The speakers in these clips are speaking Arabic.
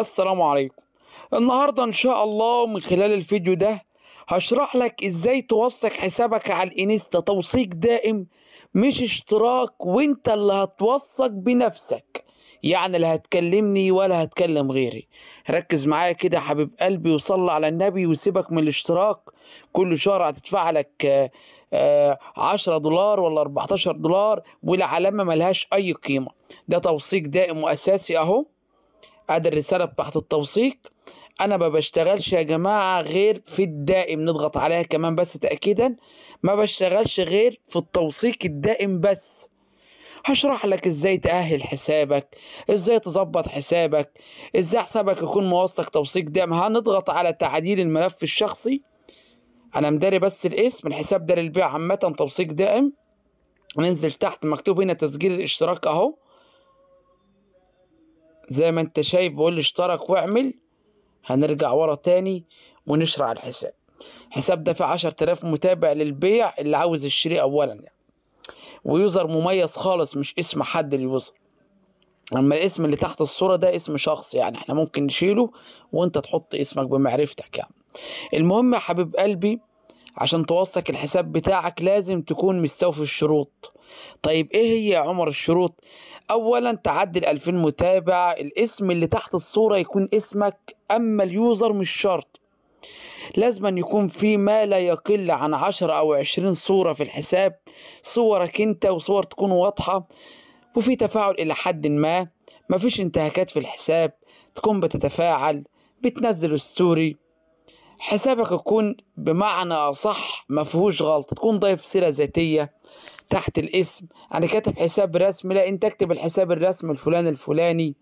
السلام عليكم النهاردة ان شاء الله من خلال الفيديو ده هشرح لك ازاي توثق حسابك على الانستا توثيق دائم مش اشتراك وانت اللي هتوثق بنفسك يعني لا هتكلمني ولا هتكلم غيري ركز معايا كده حبيب قلبي وصلى على النبي وسيبك من الاشتراك كل شهر هتدفع لك 10 آه، دولار ولا 14 دولار والعلامة ملهاش أي قيمة ده توثيق دائم وأساسي أهو ادي الرساله بتاعت التوثيق انا ما بشتغلش يا جماعه غير في الدائم نضغط عليها كمان بس تاكيدا ما بشتغلش غير في التوثيق الدائم بس هشرح لك ازاي تأهل حسابك ازاي تظبط حسابك ازاي حسابك يكون مواصلك توثيق دائم هنضغط على تعديل الملف الشخصي انا مداري بس الاسم الحساب ده للبيع عامة توثيق دائم ننزل تحت مكتوب هنا تسجيل الاشتراك اهو زي ما انت شايف بقول اشترك واعمل هنرجع ورا تاني ونشرع الحساب حساب ده فيه 10000 متابع للبيع اللي عاوز يشتري اولا يعني ويوزر مميز خالص مش اسم حد اليوزر اما الاسم اللي تحت الصوره ده اسم شخص يعني احنا ممكن نشيله وانت تحط اسمك بمعرفتك يعني المهم يا حبيب قلبي عشان توثق الحساب بتاعك لازم تكون مستوفي الشروط طيب ايه هي يا عمر الشروط اولا تعدي ال 2000 متابع الاسم اللي تحت الصوره يكون اسمك اما اليوزر مش شرط لازم أن يكون في ما لا يقل عن عشرة أو عشرين صورة في الحساب صورك أنت وصور تكون واضحة وفي تفاعل إلى حد ما مفيش انتهاكات في الحساب تكون بتتفاعل بتنزل ستوري حسابك يكون بمعنى صح ما فيهوش غلطه تكون ضايف سيره ذاتيه تحت الاسم انا يعني كاتب حساب رسمي لا انت اكتب الحساب الرسمي الفلان الفلاني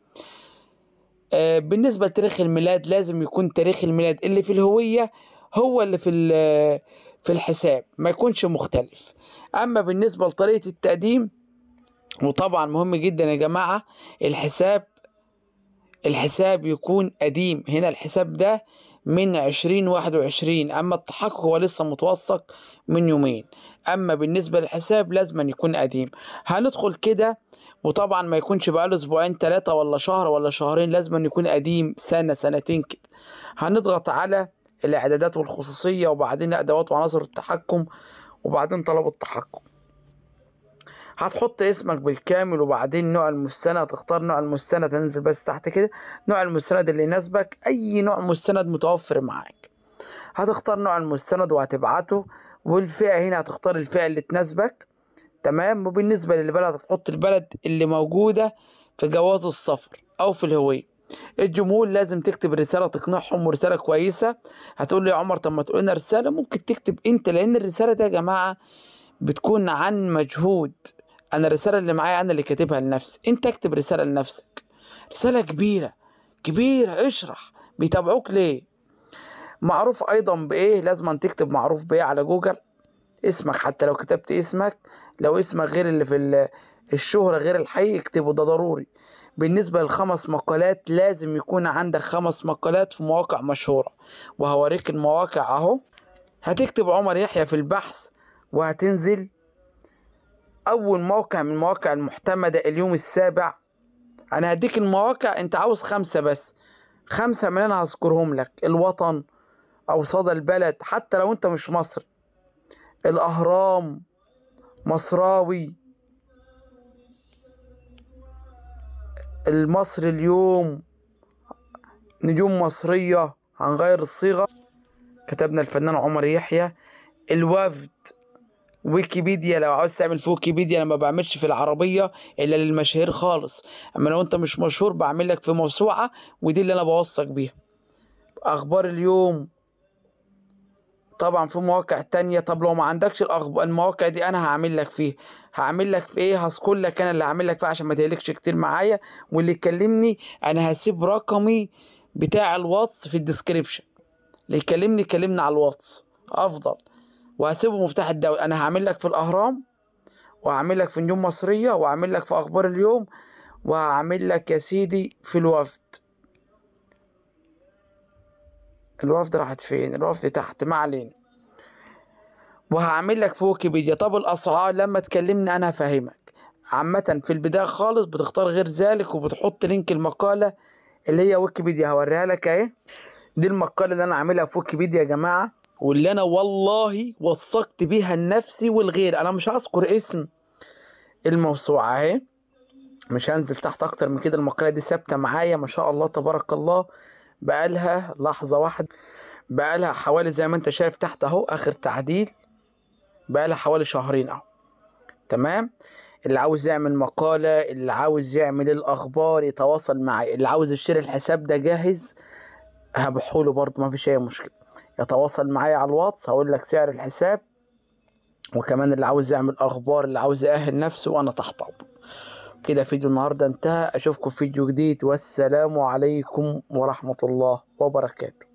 آه، بالنسبه لتاريخ الميلاد لازم يكون تاريخ الميلاد اللي في الهويه هو اللي في في الحساب ما يكونش مختلف اما بالنسبه لطريقه التقديم وطبعا مهم جدا يا جماعه الحساب الحساب يكون قديم هنا الحساب ده من عشرين واحد وعشرين أما التحقق هو لسه متوثق من يومين أما بالنسبة للحساب لازم يكون قديم هندخل كده وطبعا ما يكونش بقاله أسبوعين ثلاثة ولا شهر ولا شهرين لازم يكون قديم سنة سنتين كده هنضغط على الإعدادات والخصوصية وبعدين أدوات وعناصر التحكم وبعدين طلب التحكم هتحط اسمك بالكامل وبعدين نوع المستند هتختار نوع المستند تنزل بس تحت كده نوع المستند اللي يناسبك اي نوع مستند متوفر معاك هتختار نوع المستند وهتبعته والفئة هنا هتختار الفئة اللي تناسبك تمام وبالنسبة للبلد هتحط البلد اللي موجودة في جواز السفر أو في الهوية الجمهور لازم تكتب رسالة تقنعهم ورسالة كويسة هتقول له يا عمر طب ما تقول لنا رسالة ممكن تكتب أنت لأن الرسالة دي يا جماعة بتكون عن مجهود انا الرساله اللي معايا انا اللي كاتبها لنفسي انت اكتب رساله لنفسك رساله كبيره كبيره اشرح بيتابعوك ليه معروف ايضا بايه لازم تكتب معروف بايه على جوجل اسمك حتى لو كتبت اسمك لو اسمك غير اللي في الشهرة غير الحقيقي اكتبه ده ضروري بالنسبة للخمس مقالات لازم يكون عندك خمس مقالات في مواقع مشهورة وهوريك المواقع اهو هتكتب عمر يحيى في البحث وهتنزل أول موقع من المواقع المحتمدة اليوم السابع أنا هديك المواقع أنت عاوز خمسة بس خمسة من أنا هذكرهم لك الوطن أو صدى البلد حتى لو أنت مش مصري الأهرام مصراوي المصري اليوم نجوم مصرية هنغير الصيغة كتبنا الفنان عمر يحيى الوفد ويكيبيديا لو عاوز تعمل في ويكيبيديا انا ما بعملش في العربيه الا للمشاهير خالص اما لو انت مش مشهور بعمل لك في موسوعه ودي اللي انا بوثق بيها اخبار اليوم طبعا في مواقع تانية طب لو ما عندكش الاخبار المواقع دي انا هعمل لك فيه هعمل لك في ايه هذكر لك انا اللي هعمل لك فيه عشان ما تهلكش كتير معايا واللي يكلمني انا هسيب رقمي بتاع الواتس في الديسكريبشن اللي يكلمني كلمني على الواتس افضل وهسيبه مفتاح الدولة أنا هعمل لك في الأهرام وهعمل لك في نجوم مصرية وهعمل لك في أخبار اليوم وهعمل لك يا سيدي في الوفد الوفد راحت فين الوفد تحت ما علينا وهعمل لك في ويكيبيديا طب الأسعار لما تكلمني أنا هفهمك عامة في البداية خالص بتختار غير ذلك وبتحط لينك المقالة اللي هي ويكيبيديا هوريها لك اهي دي المقالة اللي أنا عاملها في ويكيبيديا يا جماعة واللي انا والله وثقت بيها لنفسي والغير انا مش هذكر اسم الموسوعه اهي مش هنزل تحت اكتر من كده المقاله دي ثابته معايا ما شاء الله تبارك الله بقالها لحظه واحده بقالها حوالي زي ما انت شايف تحت اهو اخر تعديل بقالها حوالي شهرين اهو تمام اللي عاوز يعمل مقالة اللي عاوز يعمل الأخبار يتواصل معي اللي عاوز يشتري الحساب ده جاهز هبحوله برضه مفيش أي مشكلة يتواصل معايا على الواتس هقول لك سعر الحساب وكمان اللي عاوز يعمل اخبار اللي عاوز يأهل نفسه وانا تحت كده فيديو النهارده انتهى اشوفكم في فيديو جديد والسلام عليكم ورحمه الله وبركاته